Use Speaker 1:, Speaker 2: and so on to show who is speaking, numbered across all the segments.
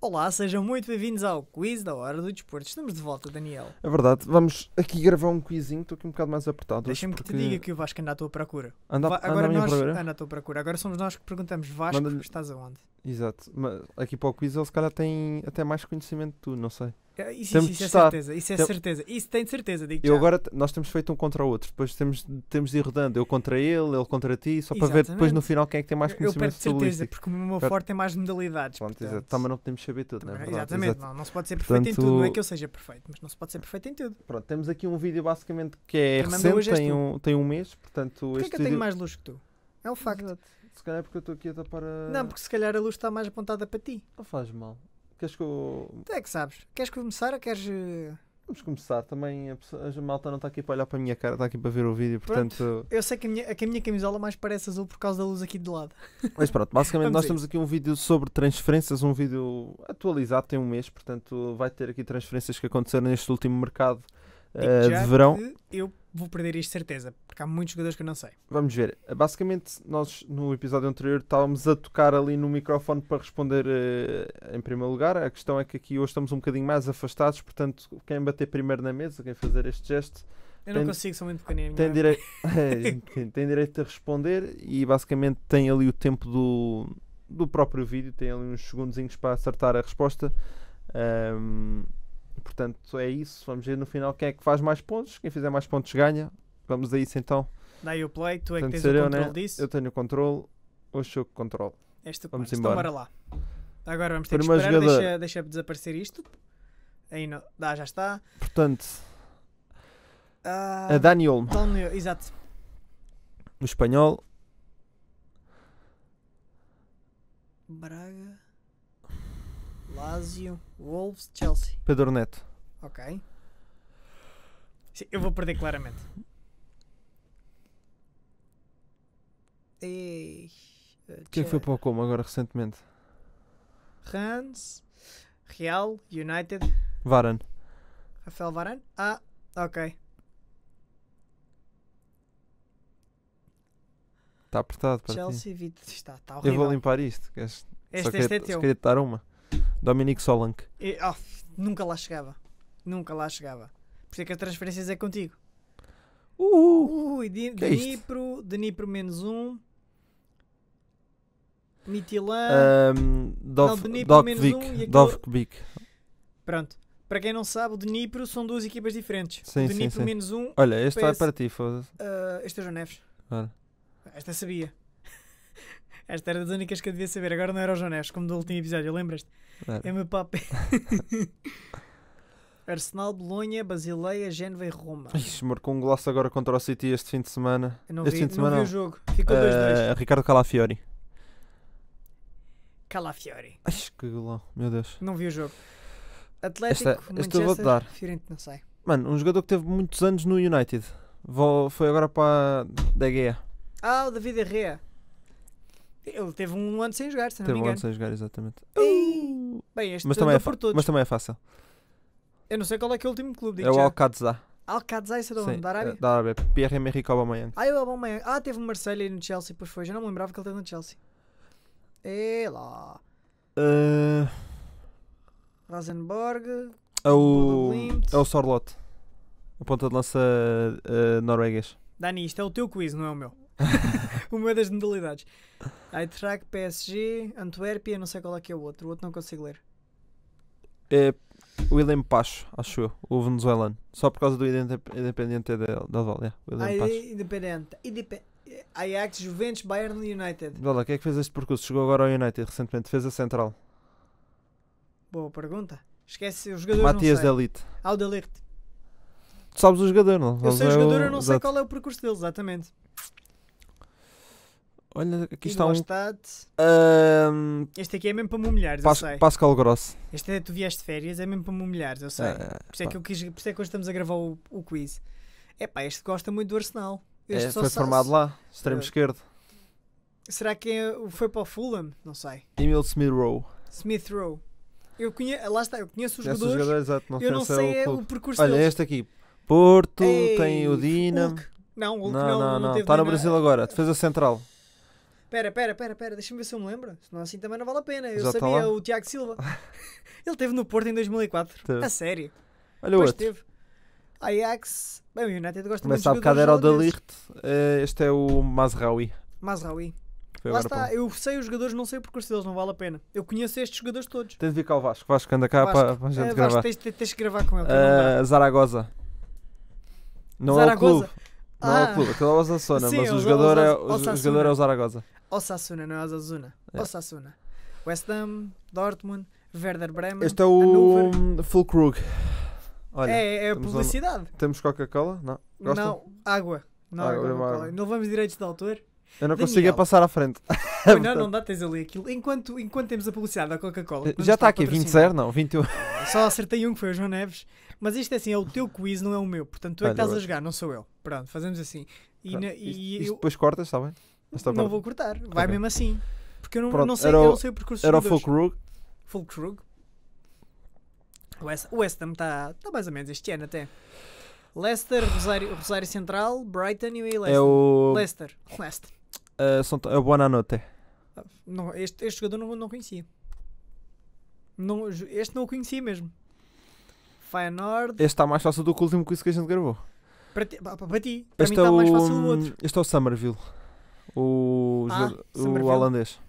Speaker 1: Olá, sejam muito bem-vindos ao Quiz da Hora do Desporto. Estamos de volta, Daniel.
Speaker 2: É verdade, vamos aqui gravar um quizinho, estou aqui um bocado mais apertado. Deixa-me porque... que te diga que o Vasco anda à tua procura.
Speaker 1: Anda, Va anda agora anda nós, procura? Anda à tua procura. Agora somos nós que perguntamos, Vasco, Manda estás aonde?
Speaker 2: Exato, mas aqui para o quiz ele se calhar tem até mais conhecimento que tu, não sei. É, isso, isso, isso é certeza, isso é tem...
Speaker 1: certeza, isso tem de certeza. Digo eu já. agora
Speaker 2: nós temos feito um contra o outro, depois temos, temos de ir rodando, eu contra ele, ele contra ti, só Exatamente. para ver depois no final quem é que tem mais conhecimento. Eu, eu perco de certeza, porque o meu forte tem
Speaker 1: mais modalidades.
Speaker 2: Pronto, portanto... exato. Também não podemos saber tudo, não é verdade? Exatamente, exato. não, não se pode ser perfeito em tudo, não é que eu
Speaker 1: seja perfeito, mas não se pode ser perfeito em tudo. Pronto, temos
Speaker 2: aqui um vídeo basicamente que é Quem recente, tem um, tem um mês, portanto. Porquê este é que eu tenho mais
Speaker 1: luz que tu? É o facto. Exato. Se calhar é porque eu estou aqui a tapar a. Não, porque se calhar a luz está mais apontada para ti. Não
Speaker 2: faz mal. Queres que eu. Tu é que sabes. Queres começar ou queres. Eh, Vamos começar também. A, pessoa- a malta não está aqui para olhar para a minha cara, está aqui para ver o vídeo, Pronto. portanto.
Speaker 1: Eu sei que a minha, que a minha camisola mais parece azul por causa da luz aqui de lado. Mas pronto, basicamente Vamos nós temos
Speaker 2: aqui um vídeo sobre transferências, um vídeo atualizado, tem um mês, portanto vai ter aqui transferências que aconteceram neste último mercado uh, ah, de verão.
Speaker 1: Eu vou perder isto, certeza, porque há muitos jogadores que eu não sei.
Speaker 2: Vamos ver. Ah, basicamente, nós no episódio anterior estávamos a tocar ali no microfone para responder uh, em primeiro lugar. A questão é que aqui hoje estamos um bocadinho mais afastados, portanto, quem bater primeiro na mesa, quem fazer este gesto. Eu tem, não consigo, sou muito pequenino. Tem, é? direi é, tem direito a responder e basicamente tem ali o tempo do, do próprio vídeo, tem ali uns segundos para acertar a resposta. Um, Portanto, é isso. Vamos ver no final quem é que faz mais pontos. Quem fizer mais pontos ganha. Vamos a isso então. aí o play, tu é que tens o controle né? disso. Eu tenho o controle, hoje eu que controlo. vamos então, embora. Então, bora lá. Agora vamos ter Primeiro que esperar, deixa,
Speaker 1: deixa desaparecer isto. Aí não, dá, já está. Portanto, ah, a Dani Olmo. Daniel, então, exato.
Speaker 2: O espanhol.
Speaker 1: Braga. Lazio, Wolves, Chelsea. Pedro Neto. Ok. Eu vou perder claramente. E... Eh, Quem é foi para
Speaker 2: o como agora recentemente?
Speaker 1: Hans, Real, United. Varane. Rafael Varane? Ah, ok.
Speaker 2: Está apertado para Chelsea, ti. Chelsea, está, está horrível. Eu vou limpar isto. Este, Só este queria, é teu. Só queria te dar uma. Dominique Solanke.
Speaker 1: E, oh, nunca lá chegava. Nunca lá chegava. Por isso é que as transferências é contigo. Denipro, Ui, de, é menos um. Mitilan. Um, Dov, não, menos Vic, um. Dovkvik. Pronto. Para quem não sabe, o Dnipro são duas equipas diferentes. Sim, Dnipro sim, sim. menos um. Olha, este PS, é para ti, foda-se. Uh, este é o João Neves. Esta sabia. Esta era das únicas que eu devia saber. Agora não era o João Neves, como do último episódio, lembras-te? É, é meu papo. Arsenal, Bolonha, Basileia, Génova e Roma.
Speaker 2: Ixi, marcou um golaço agora contra o City este fim de semana. Eu não este vi, fim de semana, não vi o jogo. Ficou 2-2. Uh, eh, Ricardo Calafiori.
Speaker 1: Calafiori.
Speaker 2: Acho que golão, meu Deus. Não
Speaker 1: vi o jogo. Atlético, este esta eu vou dar. Fiorentino, não sei.
Speaker 2: Mano, um jogador que teve muitos anos no United. Vou, foi agora para a De
Speaker 1: Ah, o David Herrera. Ele teve um ano sem jogar, se não me engano. um ano sem jogar, exatamente. Bem, uh! este mas também, é por todos. mas também é fácil. Eu não sei qual é que é o último clube. É o Alcázar Alcázar isso é de onde? Da Arábia? É da
Speaker 2: Arábia. Pierre-Emerick Aubameyang.
Speaker 1: Ah, é o Aubameyang. Ah, teve o Marseille no Chelsea, pois foi. Já não me lembrava que ele teve no Chelsea. E lá.
Speaker 2: Uh...
Speaker 1: Rosenborg.
Speaker 2: É o, é o Sorlot. O ponta de lança uh, norueguês.
Speaker 1: Dani, isto é o teu quiz, não é o meu. uma das modalidades. Eintracht, PSG, Antuérpia, não sei qual é que é o outro. O outro não consigo ler.
Speaker 2: É William Pacho, acho eu, o venezuelano. Só por causa do Independiente da, da Valle. William Pacho.
Speaker 1: Independente. Independente. Ajax, Juventus, Bayern United.
Speaker 2: Vala, lá, quem é que fez este percurso? Chegou agora ao United recentemente, fez a central.
Speaker 1: Boa pergunta. Esquece os jogadores. Matias Delite. Ah, o Delite.
Speaker 2: sabes o jogador, não? Eu sei o é jogador, eu não sei
Speaker 1: qual é o percurso dele, exatamente.
Speaker 2: Olha, aqui está um. um... Este aqui é mesmo para mumilhares, Pas eu sei. Pascal Gross.
Speaker 1: Este é tu vieste de férias, é mesmo para mumilhares, eu sei. É, é, por, isso é que eu quis, por isso é que hoje estamos a gravar o, o quiz. É pá, este gosta muito do Arsenal. É, este é, foi formado lá, extremo uh, esquerdo. Será que é, foi para o Fulham? Não sei.
Speaker 2: Emil Smith Rowe.
Speaker 1: Smith Rowe. Eu conheço, lá está, eu conheço os conheço jogadores. exato, não eu não é sei o, o, percurso Olha, deles. este
Speaker 2: aqui. Porto, Ei, tem o Dinam. Não, o Hulk não, não, não, não, não. está no Brasil agora, defesa central.
Speaker 1: Pera, pera, pera, pera, deixa-me ver se eu me lembro. se não é assim também não vale a pena. Eu Já tá sabia o Tiago Silva. Ele teve no Porto em 2004. Teve. A sério. Olha Depois o outro. Ajax. Bem, o United gosta Mas muito de Mas sabe era o da
Speaker 2: Este é o Mazraoui.
Speaker 1: Mazraoui. Foi Lá está, eu sei os jogadores, não sei o percurso deles, não vale a pena. Eu conheço estes jogadores todos. Tens de
Speaker 2: vir cá o Vasco, Vasco anda cá Vasco. Para, a gente é, Vasco, gravar. Tens, tens de gravar com ele. Uh, Zaragoza. Não Zaragoza. é o clube. Não ah. é o ah. clube, Aquela é o Zassona, Sim, mas o, o jogador, é, o, o jogador é, é o Zaragoza.
Speaker 1: Osasuna, não é Osasuna. É. Osasuna. West Ham, Dortmund, Werder Bremen. Este é o
Speaker 2: Full Krug. Olha, é, é a publicidade. Temos Coca-Cola? Não. Gostam? Não, água. Não, água, água, água.
Speaker 1: não vamos direitos de autor. Eu não Daniel. consigo passar à frente. Não, não, não dá, tens ali aquilo. Enquanto, enquanto temos a publicidade da Coca-Cola. Eh, já está aqui, 20 zero, não, 21. Só acertei um que foi o João Neves. Mas isto é assim, é o teu quiz, não é o meu. Portanto, tu é que estás a jogar, não sou eu. Pronto, fazemos assim. E, Pronto, na, e isto, isto eu... depois
Speaker 2: cortas, está bem? Tá não parte... vou cortar, vai okay. mesmo assim. Porque eu não, não sei, eu não sei o percurso Era o Fulkrug.
Speaker 1: Fulkrug. O West, Ham está tá mais ou menos este ano até. Leicester, Rosário, Rosário Central, Brighton e Leicester. É o... Leicester. Leicester.
Speaker 2: Uh, são é o Buonanotte.
Speaker 1: Ah, não, este, este jogador não, não conhecia. Não, este não o conhecia mesmo. Feyenoord...
Speaker 2: Este está mais fácil do que o último quiz que a gente gravou.
Speaker 1: Para ti, para ti. este mim está é o... mais fácil outro.
Speaker 2: Hum, este é o Somerville o, ah, o holandês.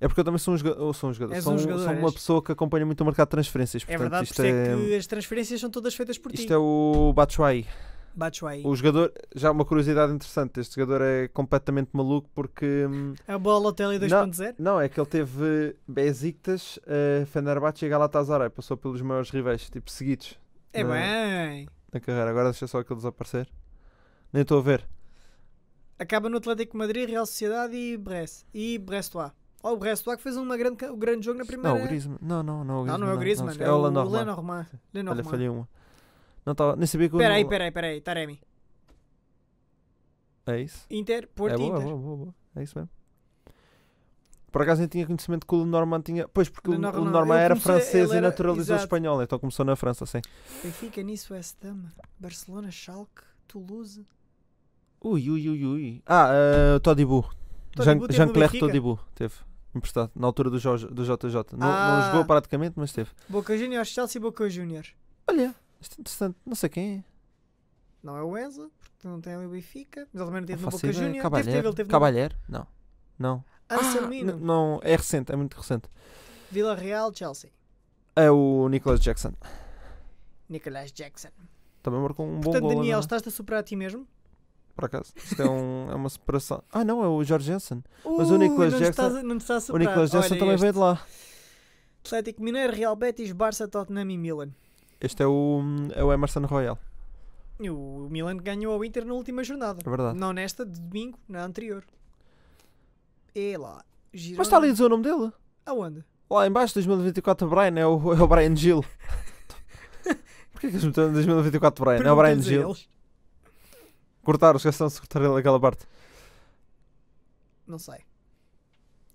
Speaker 2: É porque eu também sou um, joga sou um jogador, sou, um jogador sou, uma pessoa que acompanha muito o mercado de transferências. É portanto, é verdade, isto por é, é
Speaker 1: que as transferências são todas feitas por isto ti. Isto é
Speaker 2: o Batshuayi. Batshuayi. O jogador, já uma curiosidade interessante, este jogador é completamente maluco porque... Hum, é o Balotelli 2.0? Não, não, é que ele teve Besiktas, uh, Fenerbahçe e Galatasaray, passou pelos maiores rivais, tipo, seguidos. É na, bem! Na carreira, agora deixa só aquilo desaparecer nem estou a ver.
Speaker 1: Acaba no Atlético Madrid, Real Sociedade e Brest. E Brestois. Oh, o Brestois que fez uma grande, um grande jogo na primeira. Não, o Griezmann. Não, não, não. O Griezmann, não, não é o Griezmann. Não, é, é o Lenormand. Lenormand. Lenormand. Olha, falhei
Speaker 2: uma. Não estava... Nem sabia que o... Peraí,
Speaker 1: peraí, peraí. Taremi.
Speaker 2: É isso? Inter, Porto é boa, Inter. É boa, boa, boa. É isso mesmo. Por acaso nem tinha conhecimento que o Lenormand tinha. Pois, porque Lenormand, o Lenormand era francês era, e naturalizou exato. espanhol, então começou na França, sim.
Speaker 1: Benfica, Nice, West Ham, Barcelona, Schalke, Toulouse.
Speaker 2: Ui, ui, ui, ui. Ah, uh, eh, Todibu. Todibu Jean-Claire Jean Todibu teve emprestado na altura do, Jorge, do JJ. Não, ah. não jogou praticamente, mas teve.
Speaker 1: Boca Juniors, Chelsea Boca Juniors.
Speaker 2: Olha, isto é interessante. Não sei quem é.
Speaker 1: Não é o Enzo, porque não tem ali o Benfica. Mas ele também teve no Boca Juniors. Cabalher.
Speaker 2: Teve, Não. Não. Anselmino. Ah, ah não, é recente, é muito recente.
Speaker 1: Vila Real, Chelsea.
Speaker 2: É o Nicholas Jackson.
Speaker 1: Nicholas Jackson.
Speaker 2: Também marcou um Portanto, bom gol. Portanto, Daniel, é?
Speaker 1: estás-te a superar a ti mesmo?
Speaker 2: por acaso. Isto é, um, é uma separação. Ah, não, é o George Jensen. Uh, Mas o Nicolas Jackson. o Nicolas Jensen Olha, também este. veio de lá.
Speaker 1: Atlético Mineiro, Real Betis, Barça, Tottenham e Milan.
Speaker 2: Este é o, é o Emerson Royal.
Speaker 1: E o Milan ganhou ao Inter na última jornada. É verdade. Não nesta, de domingo, na anterior. É lá. Girona. Mas está ali a dizer o
Speaker 2: nome dele? Aonde? Lá embaixo, 2024 Brian, é o, é o Brian Gil. Porquê que eles meteram 2024 Brian? Perguntas é o Brian Gil. Eles. Cortaram, esqueceram-se de cortar aquela parte. Não sei.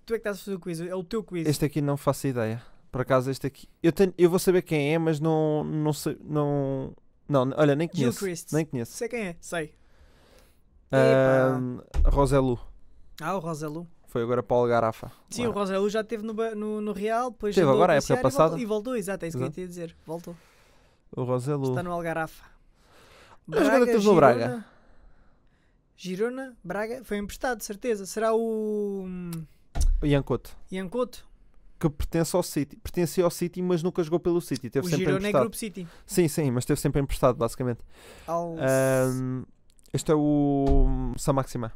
Speaker 2: Tu é que estás a fazer
Speaker 1: o quiz, é o teu
Speaker 2: quiz. Este aqui não faço ideia. Por acaso, este aqui. Eu, tenho, eu vou saber quem é, mas não. Não sei. Não. Não, olha, nem conheço. Nem conheço.
Speaker 1: Sei quem é, sei. Um, ah, Roselu. Ah, o Roselu.
Speaker 2: Foi agora para o Algarafa.
Speaker 1: Sim, agora. o Roselu já esteve no, no, no, Real, depois Teve agora, a época passada. E voltou, voltou, exato, é isso que eu ia dizer. Voltou.
Speaker 2: O Roselu. Está
Speaker 1: no Algarafa. mas agora esteve no Braga. Girona, Braga, foi emprestado, certeza. Será o. Hum,
Speaker 2: Iancoto. Iancoto? Que pertence ao City. Pertencia ao City, mas nunca jogou pelo City. Teve o sempre Girona é emprestado. é Grupo City. Sim, sim, mas teve sempre emprestado, basicamente. Al... Um, este é o Samaxima.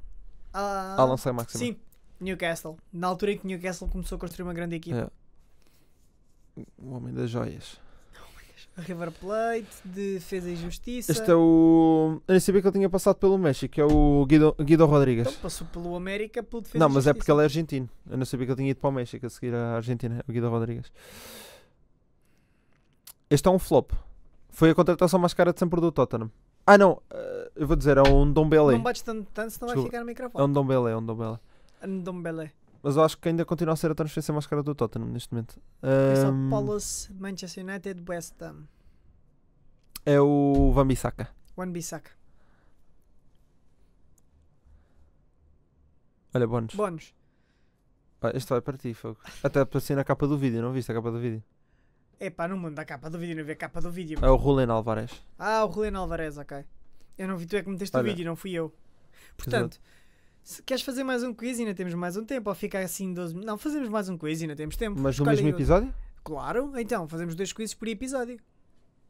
Speaker 2: Ah, Alan Samaxima. Sim,
Speaker 1: Newcastle. Na altura em que Newcastle começou a construir uma grande equipa.
Speaker 2: É. O Homem das Joias.
Speaker 1: River Plate, Defesa e Justiça. Este é
Speaker 2: o. Eu nem sabia que ele tinha passado pelo México, é o Guido, Guido Rodrigues. Então
Speaker 1: passou pelo América, pelo Defesa Não, mas é Justiça. é porque ele é
Speaker 2: argentino. Eu não sabia que ele tinha ido para o México a seguir a Argentina, o Guido Rodrigues. Este é um flop. Foi a contratação mais cara de sempre do Tottenham. Ah, não, eh, eu vou dizer, é um Belé. Não bates tanto, tanto senão vai ficar no microfone. É um Belé, é um Dombele.
Speaker 1: Um Dombele.
Speaker 2: Mas eu acho que ainda continua a ser a transferência mais cara do Tottenham neste momento. Crystal é um,
Speaker 1: Palace, Manchester United, West Ham.
Speaker 2: É o Van Bissaka. Van Bissaka. Olha, bónus. Bónus. este vai para ti, Fogo. Até aparecia na capa do vídeo, não viste a capa do vídeo?
Speaker 1: É pá, não manda a capa do vídeo, não vê a capa do vídeo. É o Rulen Alvarez. Ah, o Rulen Alvarez, ok. Eu não vi, tu é que meteste Olha. o vídeo, não fui eu. Portanto, Exato se queres fazer mais um quiz, ainda temos mais um tempo. Ou ficar assim 12. Não, fazemos mais um quiz, ainda temos tempo. Mas no mesmo outro. episódio? Claro, então, fazemos dois quizzes por episódio.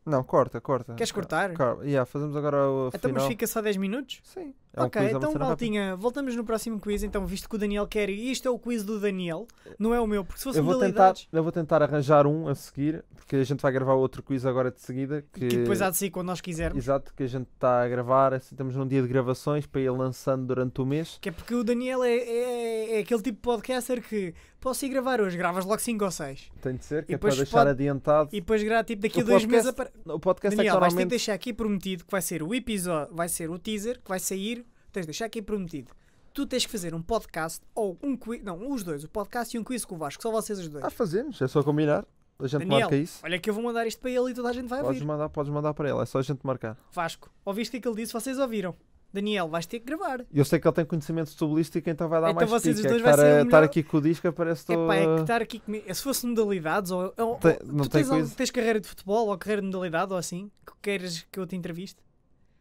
Speaker 2: Não, corta, corta. Queres cortar? Car yeah, fazemos agora o Então, mas final. fica
Speaker 1: só 10 minutos? Sim. É ok, é então Maltinha, voltamos no próximo quiz. Então, visto que o Daniel quer, isto é o quiz do Daniel, não é o meu, porque se fosse eu vou tentar,
Speaker 2: Eu vou tentar arranjar um a seguir, porque a gente vai gravar outro quiz agora de seguida. Que, que depois há de sair quando nós quisermos. Exato, que a gente está a gravar, assim, estamos num dia de gravações para ir lançando durante o mês. Que é porque
Speaker 1: o Daniel é, é, é aquele tipo de podcaster que posso ir gravar hoje, gravas logo 5 ou 6.
Speaker 2: Tem de ser, que é para deixar adiantado. E
Speaker 1: depois grava tipo daqui a dois podcast, meses. A... O podcast Daniel, é que vais ter que deixar aqui prometido que vai ser o episódio, vai ser o teaser que vai sair tens de deixar aqui prometido. Tu tens que fazer um podcast ou um quiz. Não, os dois, o podcast e um quiz com o Vasco, só vocês os dois. Ah, fazemos,
Speaker 2: é só combinar. A gente Daniel, marca isso.
Speaker 1: Olha que eu vou mandar isto para ele e toda a gente vai podes ouvir. Mandar,
Speaker 2: podes mandar para ele, é só a gente marcar.
Speaker 1: Vasco, ouviste o que, ele disse? Vocês ouviram. Daniel, vais ter que gravar.
Speaker 2: Eu sei que ele tem conhecimento de tubolística, então vai dar então mais vocês pique. dois é vai estar, ser melhor... estar aqui com o disco parece que estou... É, é que estar
Speaker 1: aqui comigo... É, se fosse modalidades, ou... ou, tem, não tu tens, coisa... tens carreira de futebol, ou carreira de modalidade, ou assim, que queiras que eu te entreviste?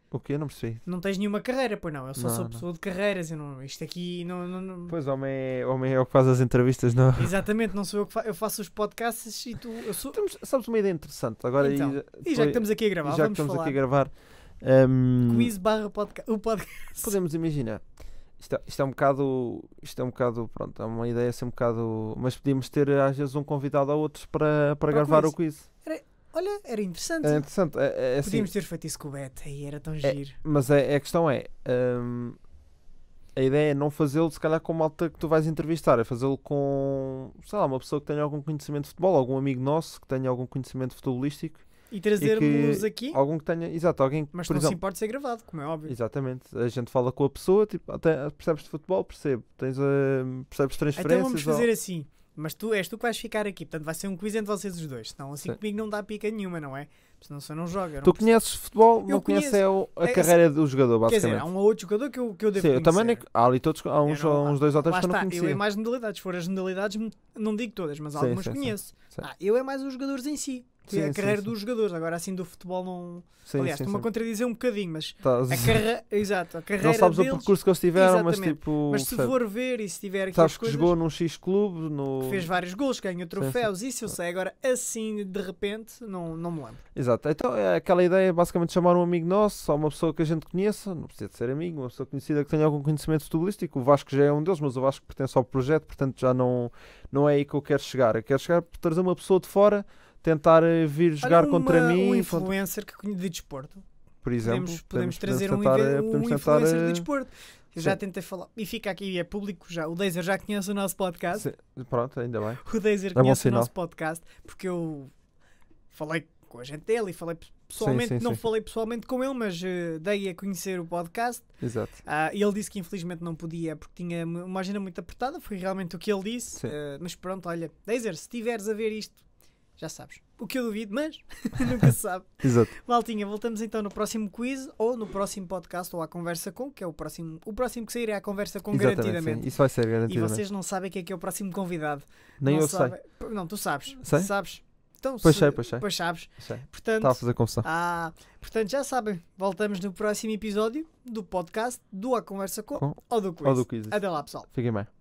Speaker 2: O que? Eu não percebi.
Speaker 1: Não tens nenhuma carreira, pois não. Eu só não, sou não. pessoa de carreiras. Eu não, isto aqui não. não, não... Pois, homem é,
Speaker 2: homem é o que faz as entrevistas, não?
Speaker 1: Exatamente, não sou eu que fa... eu faço os podcasts e tu. Eu sou... Temos, sabes uma ideia interessante. Agora, então, e, já, e já que estamos aqui a gravar, já que estamos falar. aqui a gravar.
Speaker 2: Um... Quiz barra podcast. O podcast. Podemos imaginar. Isto é, isto, é um bocado. Isto é um bocado. Pronto, é uma ideia assim um bocado. Mas podíamos ter às vezes um convidado a outros para, para, para gravar o quiz. O
Speaker 1: quiz. Era, Olha, era interessante. É interessante.
Speaker 2: É, é, assim. Podíamos ter feito isso com o Beto e era tão é, giro. Mas a, é, é a questão é. Hum, a ideia é não fazê-lo, se calhar, com malta que tu vais entrevistar, é fazê-lo com, sei lá, uma pessoa que tenha algum conhecimento de futebol, algum amigo nosso que tenha algum conhecimento futebolístico. E trazermos aqui. Algum que tenha. Exato, alguém Mas não exemplo, se importa
Speaker 1: ser gravado, como é óbvio.
Speaker 2: Exatamente. A gente fala com a pessoa, tipo, até, ah, ah, percebes de futebol? Percebo. Tens, uh, percebes transferências? Então vamos fazer ou...
Speaker 1: assim. Mas tu és tu que vais ficar aqui, portanto vai ser um quiz entre vocês os dois. Senão assim Sim. comigo não dá pica nenhuma, não é? porque Senão só não joga. Não tu conheces futebol, eu não conheces é a, a é, carreira assim, do jogador, basicamente. Quer dizer, há um ou outro jogador que eu, que eu devo Sim, conhecer. eu também.
Speaker 2: há ali todos, há uns, não, há uns dois ou três que eu não conhecia. Eu é
Speaker 1: mais modalidades. Se for as modalidades, não digo todas, mas algumas conheço. Sim, ah, eu é mais os jogadores em si. Sim, a carreira sim, dos jogadores, agora assim do futebol não. Sim, Aliás, estou-me a contradizer um bocadinho, mas a, carre... Exato, a carreira. Não sabes deles... o percurso que eles tiveram, mas tipo. Mas se sabe. for ver e se tiver aqui. Sabes que coisas... jogou num
Speaker 2: X Clube, no... fez vários
Speaker 1: gols, ganhou troféus, isso eu sei. Agora assim, de repente, não, não me lembro. Exato, então é
Speaker 2: aquela ideia basicamente de chamar um amigo nosso, só uma pessoa que a gente conheça, não precisa de ser amigo, uma pessoa conhecida que tenha algum conhecimento futebolístico. O Vasco já é um deles, mas o Vasco pertence ao projeto, portanto já não, não é aí que eu quero chegar. Eu quero chegar por trazer uma pessoa de fora tentar eh, vir jogar Olha, contra mim. Um influencer
Speaker 1: que conhece de desporto. Por exemplo, podemos, podemos, podemos trazer tentar, um, eh, um podemos influencer de eh, desporto. Eu já tentei falar. E fica aqui, é público já. O Deiser já conhece o nosso podcast.
Speaker 2: Sim. Pronto, ainda bem. O Deiser é conhece o nosso
Speaker 1: podcast porque eu falei com a gente dele e falei pessoalmente, sim, sim, não falei pessoalmente com ele, mas uh, dei a conhecer o podcast. Exato. Uh, e ele disse que infelizmente não podia porque tinha uma agenda muito apertada, foi realmente o que ele disse. Uh, mas pronto, olha, Deiser, se tiveres a ver isto, já sabes. O que eu duvido, mas nunca se sabe. Exato. Maltinha, voltamos então no próximo quiz ou no próximo podcast ou à conversa com, que é o próximo, o próximo que sair é a conversa com Exatamente, garantidamente. Sim. Isso vai ser garantidamente. E vocês não sabem quem é que é o próximo convidado. Nem não eu sabe... sei. Não, tu sabes. Sei? Sabes. Então, pois se... sei, pois sei. Pois sabes. Sei. Portanto, Estava a fazer confusão. Ah, portanto, já sabem, voltamos no próximo episódio do podcast do A Conversa com, com ou do Quiz. Ou do quiz. Até lá, pessoal.
Speaker 2: Fiquem bem.